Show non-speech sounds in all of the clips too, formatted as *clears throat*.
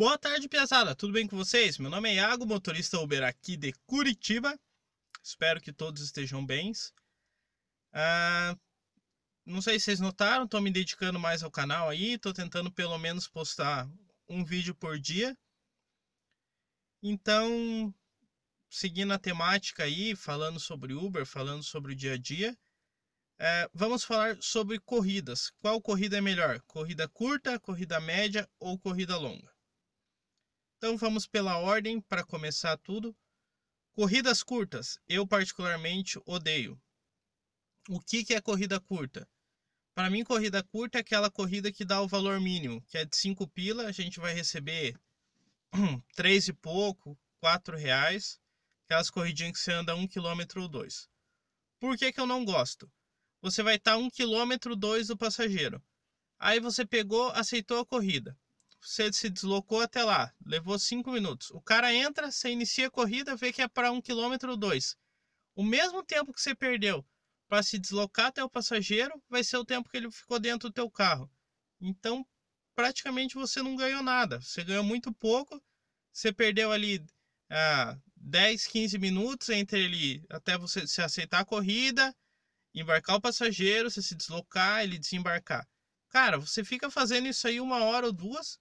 Boa tarde, pesada. Tudo bem com vocês? Meu nome é Iago, motorista Uber aqui de Curitiba. Espero que todos estejam bem. Ah, não sei se vocês notaram, estou me dedicando mais ao canal aí. Estou tentando pelo menos postar um vídeo por dia. Então, seguindo a temática aí, falando sobre Uber, falando sobre o dia a dia, é, vamos falar sobre corridas. Qual corrida é melhor? Corrida curta, corrida média ou corrida longa? Então vamos pela ordem para começar tudo. Corridas curtas, eu particularmente odeio. O que, que é corrida curta? Para mim, corrida curta é aquela corrida que dá o valor mínimo, que é de 5 pila, a gente vai receber 3 *clears throat* e pouco, 4 reais. Aquelas corridinhas que você anda 1 km ou 2. Por que, que eu não gosto? Você vai estar tá 1 km 2 do passageiro. Aí você pegou, aceitou a corrida você se deslocou até lá, levou 5 minutos. O cara entra, você inicia a corrida, vê que é para um km ou dois. O mesmo tempo que você perdeu para se deslocar até o passageiro vai ser o tempo que ele ficou dentro do teu carro. Então, praticamente você não ganhou nada. Você ganhou muito pouco. Você perdeu ali ah, 10, 15 minutos entre ele até você se aceitar a corrida, embarcar o passageiro, você se deslocar, ele desembarcar. Cara, você fica fazendo isso aí uma hora ou duas,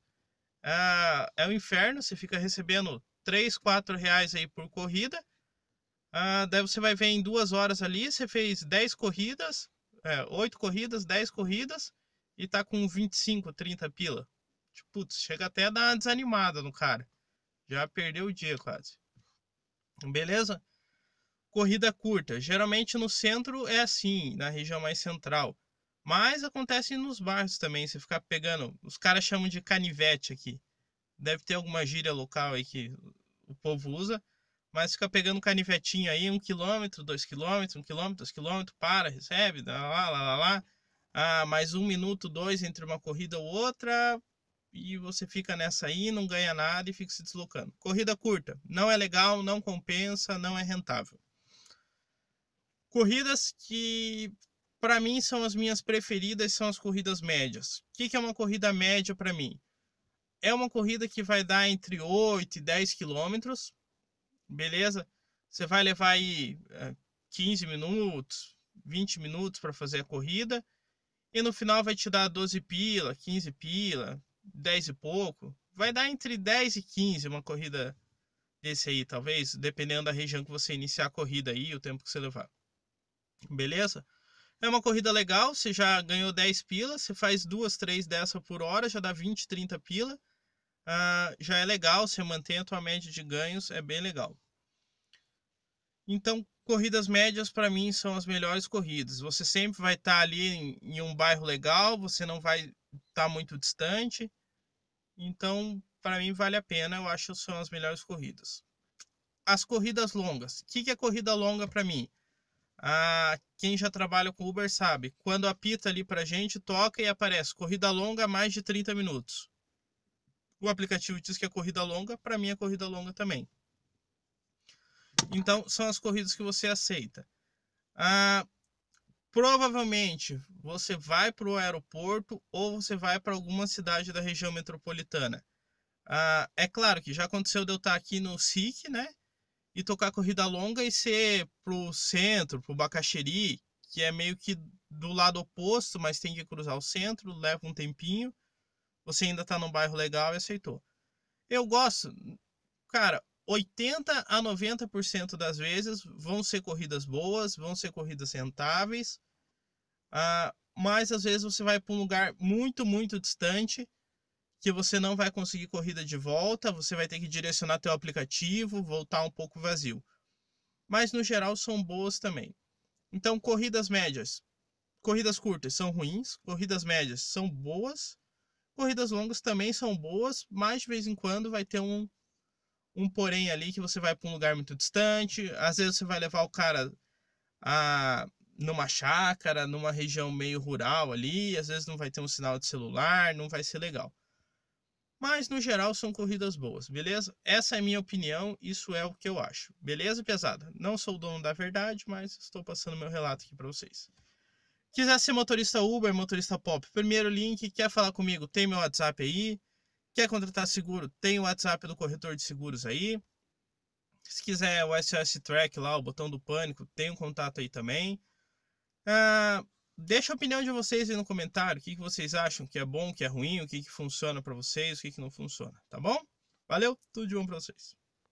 ah, é o um inferno, você fica recebendo 3, 4 reais aí por corrida. Ah, daí você vai ver em duas horas ali, você fez 10 corridas, é, 8 corridas, 10 corridas e tá com 25, 30 pila. Tipo, putz, chega até a dar uma desanimada no cara. Já perdeu o dia quase. Beleza? Corrida curta. Geralmente no centro é assim, na região mais central. Mas acontece nos bairros também, você ficar pegando. Os caras chamam de canivete aqui. Deve ter alguma gíria local aí que o povo usa. Mas fica pegando canivetinho aí, um quilômetro, dois quilômetros, um quilômetro, dois quilômetros, para, recebe, lá, lá, lá, lá. Ah, mais um minuto, dois entre uma corrida ou outra. E você fica nessa aí, não ganha nada e fica se deslocando. Corrida curta, não é legal, não compensa, não é rentável corridas que para mim, são as minhas preferidas, são as corridas médias. O que, que é uma corrida média para mim? É uma corrida que vai dar entre 8 e 10 quilômetros, beleza? Você vai levar aí 15 eh, minutos, 20 minutos para fazer a corrida, e no final vai te dar 12 pila, 15 pila, 10 e pouco. Vai dar entre 10 e 15 uma corrida desse aí, talvez, dependendo da região que você iniciar a corrida aí, o tempo que você levar. Beleza? É uma corrida legal, você já ganhou 10 pila, você faz duas, três dessa por hora, já dá 20, 30 pila. Uh, já é legal, você mantém a tua média de ganhos, é bem legal. Então, corridas médias para mim são as melhores corridas. Você sempre vai estar tá ali em, em, um bairro legal, você não vai estar tá muito distante. Então, para mim vale a pena, eu acho que são as melhores corridas. As corridas longas. O que, que é corrida longa para mim? Ah, quem já trabalha com Uber sabe, quando apita ali para gente, toca e aparece corrida longa mais de 30 minutos. O aplicativo diz que é corrida longa, para mim é corrida longa também. Então, são as corridas que você aceita. Ah, provavelmente você vai para o aeroporto ou você vai para alguma cidade da região metropolitana. Ah, é claro que já aconteceu de eu estar tá aqui no SIC, né? e tocar corrida longa e ser pro centro, pro Bacaxeri, que é meio que do lado oposto, mas tem que cruzar o centro, leva um tempinho. Você ainda tá num bairro legal e aceitou. Eu gosto, cara, 80 a 90% das vezes vão ser corridas boas, vão ser corridas rentáveis. Ah, mas às vezes você vai para um lugar muito, muito distante que você não vai conseguir corrida de volta, você vai ter que direcionar teu aplicativo, voltar um pouco vazio. Mas no geral são boas também. Então, corridas médias. Corridas curtas são ruins, corridas médias são boas, corridas longas também são boas, mas de vez em quando vai ter um um porém ali que você vai para um lugar muito distante, às vezes você vai levar o cara a numa chácara, numa região meio rural ali, às vezes não vai ter um sinal de celular, não vai ser legal. Mas no geral são corridas boas, beleza? Essa é a minha opinião, isso é o que eu acho. Beleza, pesada? Não sou o dono da verdade, mas estou passando meu relato aqui para vocês. Quiser ser motorista Uber, motorista Pop, primeiro link, quer falar comigo, tem meu WhatsApp aí. Quer contratar seguro, tem o WhatsApp do corretor de seguros aí. Se quiser o SOS Track lá, o botão do pânico, tem um contato aí também. Ah, Deixa a opinião de vocês aí no comentário. O que, que vocês acham que é bom, que é ruim, o que, que funciona para vocês, o que, que não funciona, tá bom? Valeu, tudo de bom para vocês.